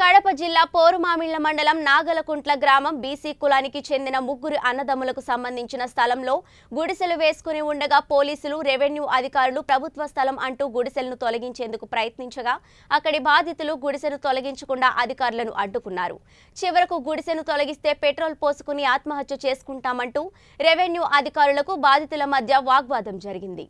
కడప జిల్లా పోరుమామిళ్ల మండలం నాగలకుంట్ల గ్రామం బీసీ కులానికి చెందిన ముగ్గురు అన్నదమ్ములకు సంబంధించిన స్థలంలో గుడిసెలు వేసుకుని ఉండగా పోలీసులు రెవెన్యూ అధికారులు ప్రభుత్వ స్థలం అంటూ గుడిసెలను తొలగించేందుకు ప్రయత్నించగా అక్కడి బాధితులు గుడిసెను తొలగించకుండా అధికారులను అడ్డుకున్నారు చివరకు గుడిసెను తొలగిస్తే పెట్రోల్ పోసుకుని ఆత్మహత్య చేసుకుంటామంటూ రెవెన్యూ అధికారులకు బాధితుల మధ్య వాగ్వాదం జరిగింది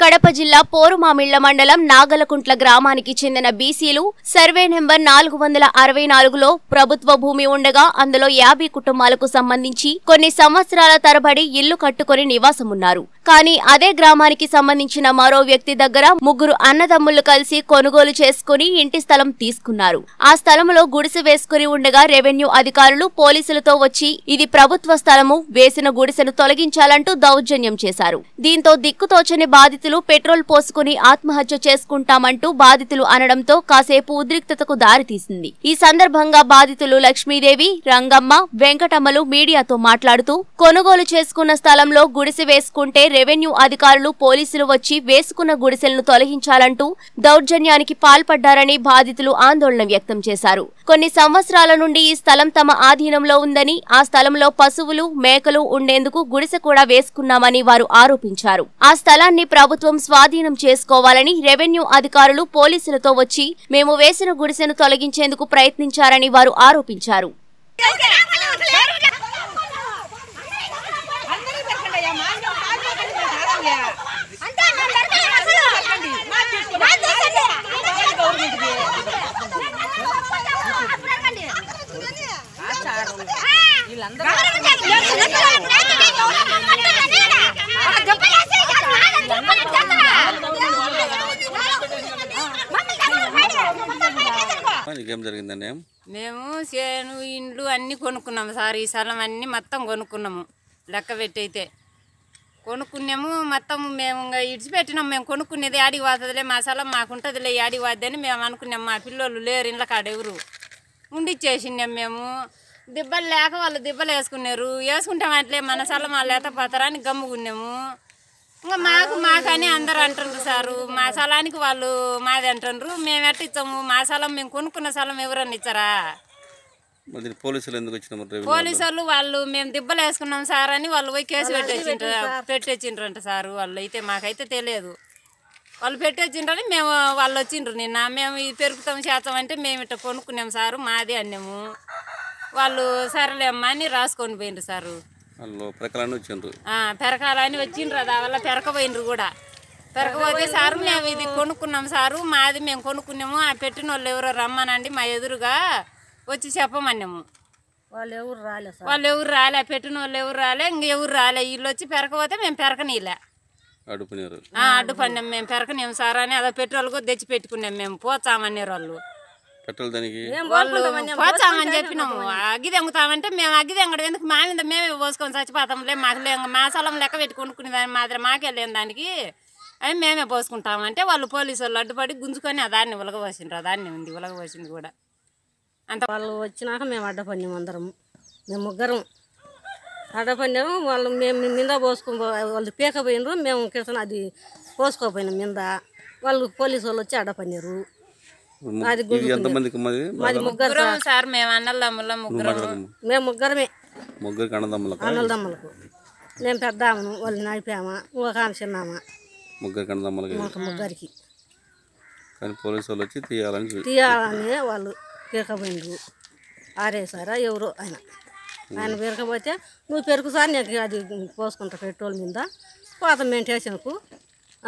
కడప జిల్లా పోరుమామిళ్ల మండలం నాగలకుంట్ల గ్రామానికి చెందిన బీసీలు సర్వే నెంబర్ నాలుగు వందల అరవై నాలుగులో ప్రభుత్వ భూమి ఉండగా అందులో యాభై కుటుంబాలకు సంబంధించి కొన్ని సంవత్సరాల తరబడి ఇల్లు కట్టుకుని నివాసమున్నారు కానీ అదే గ్రామానికి సంబంధించిన మరో వ్యక్తి దగ్గర ముగ్గురు అన్నదమ్ములు కలిసి కొనుగోలు చేసుకుని ఇంటి స్థలం తీసుకున్నారు ఆ స్థలంలో గుడిసె వేసుకుని ఉండగా రెవెన్యూ అధికారులు పోలీసులతో వచ్చి ఇది ప్రభుత్వ స్థలము వేసిన గుడిసెను తొలగించాలంటూ దౌర్జన్యం చేశారు దీంతో దిక్కుతోచని బాధిత విద్యార్థులు పెట్రోల్ పోసుకుని ఆత్మహత్య చేసుకుంటామంటూ బాధితులు అనడంతో కాసేపు ఉద్రిక్తతకు దారితీసింది ఈ సందర్భంగా బాధితులు లక్ష్మీదేవి రంగమ్మ వెంకటమ్మలు మీడియాతో మాట్లాడుతూ కొనుగోలు చేసుకున్న స్థలంలో గుడిసె వేసుకుంటే రెవెన్యూ అధికారులు పోలీసులు వచ్చి వేసుకున్న గుడిసెలను తొలగించాలంటూ దౌర్జన్యానికి పాల్పడ్డారని బాధితులు ఆందోళన వ్యక్తం చేశారు కొన్ని సంవత్సరాల నుండి ఈ స్థలం తమ ఆధీనంలో ఉందని ఆ స్థలంలో పశువులు మేకలు ఉండేందుకు గుడిసె కూడా వేసుకున్నామని వారు ఆరోపించారు ఆ స్థలాన్ని ప్రభుత్వం ప్రభుత్వం స్వాధీనం చేసుకోవాలని రెవెన్యూ అధికారులు పోలీసులతో వచ్చి మేము వేసిన గుడిసెను తొలగించేందుకు ప్రయత్నించారని వారు ఆరోపించారు నీకేం జరిగిందండి మేము చేను ఇండ్లు అన్నీ కొనుక్కున్నాము సార్ ఈ స్థలం అన్నీ మొత్తం కొనుక్కున్నాము లెక్క పెట్టయితే కొనుక్కున్నాము మొత్తం మేము ఇంకా ఇడిచిపెట్టినాం మేము కొనుక్కునేది యాడికి పోతుందిలే మా స్థలం మాకుంటుందిలే యాడికి పోద్దని మేము అనుకున్నాం మా పిల్లలు లేరు ఇండ్ల కాడెవరు ఉండిచ్చేసినాం మేము దిబ్బలు లేక వాళ్ళు దిబ్బలు వేసుకున్నారు వేసుకుంటాం అట్లే మన స్థలం వాళ్ళు ఎత్తపోతారా అని గమ్ముకున్నాము ఇంకా మాకు మాకని అందరు అంటారు సారు మా స్థలానికి వాళ్ళు మాది అంటారు మేము ఎట్ట ఇచ్చాము మా స్థలం మేము కొనుక్కున్న స్థలం ఎవరన్నా ఇచ్చారా పోలీసులు ఎందుకు వాళ్ళు మేము దిబ్బలు వేసుకున్నాం సార్ అని వాళ్ళు పోయి కేసు పెట్టేసింట అంట సారు వాళ్ళు అయితే మాకైతే తెలియదు వాళ్ళు అని మేము వాళ్ళు వచ్చిండ్రు నిన్న మేము ఇది పెరుగుతాం శాతం అంటే మేము ఇట్ట కొనుక్కున్నాం సారు మాదే అన్నాము వాళ్ళు సరేలేమ్మా అని రాసుకొని పోయిండ్రు సారు పెరకాలని వచ్చిండ్రు అది వల్ల పెరకపోయినరు కూడా పెరకపోతే సారు మేము ఇది కొనుక్కున్నాం సారు మాది మేము కొనుక్కున్నాము ఆ పెట్టిన వాళ్ళు ఎవరో రమ్మనండి మా ఎదురుగా వచ్చి చెప్పమన్నాము వాళ్ళు ఎవరు రాలే వాళ్ళు ఎవరు రాలే పెట్టిన వాళ్ళు ఎవరు రాలే ఇంకెవరు రాలే వీళ్ళు వచ్చి పెరకపోతే మేము పెరకనీలే అడ్డుపన్నాం మేము పెరకనేం సార్ అని అదో పెట్రోల్ కూడా తెచ్చి పెట్టుకున్నాం మేము పోతామనే వాళ్ళు పెట్టాలి దానికి పోచామని చెప్పినాము అగ్గి తెంగుతామంటే మేము అగ్గి తెంగడం ఎందుకు మా మీద మేమే పోసుకొని చచ్చిపోతాంలే మాకు మా సలం లెక్క పెట్టుకునుకునే దాని మాదిరి మాకే లేని దానికి అవి మేమే పోసుకుంటామంటే వాళ్ళు పోలీసు వాళ్ళు అడ్డుపడి గుంజుకొని ఆ దాన్ని ఉలగబోసిండ్రు ఆ దాన్ని ఉంది ఉలగబోసింది కూడా అంత వాళ్ళు వచ్చినాక మేము అడ్డపడినాము అందరం మేము ముగ్గురం అడ్డపడినాము వాళ్ళు మేము మింద పోసుకో వాళ్ళు పీకపోయినరు మేము కింద అది పోసుకోపోయినాం మింద వాళ్ళు పోలీసు వాళ్ళు వచ్చి అడ్డపడినారు ఎంతమందికి మాది సార్ మేము మేము పెద్ద వాళ్ళు నడిపామా ఒక ఆమె చిన్నామా ముగ్గురికి ముగ్గురికి కానీ పోలీసు వాళ్ళు వచ్చి తీయాలని తీయాలని వాళ్ళు ఆయన ఆయన పీరకపోతే నువ్వు పెరుగు సార్ నీకు అది పోసుకుంటా పెట్రోల్ మీద పోతాం మేము స్టేషన్కు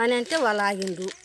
అని అంటే వాళ్ళు ఆగిండ్రు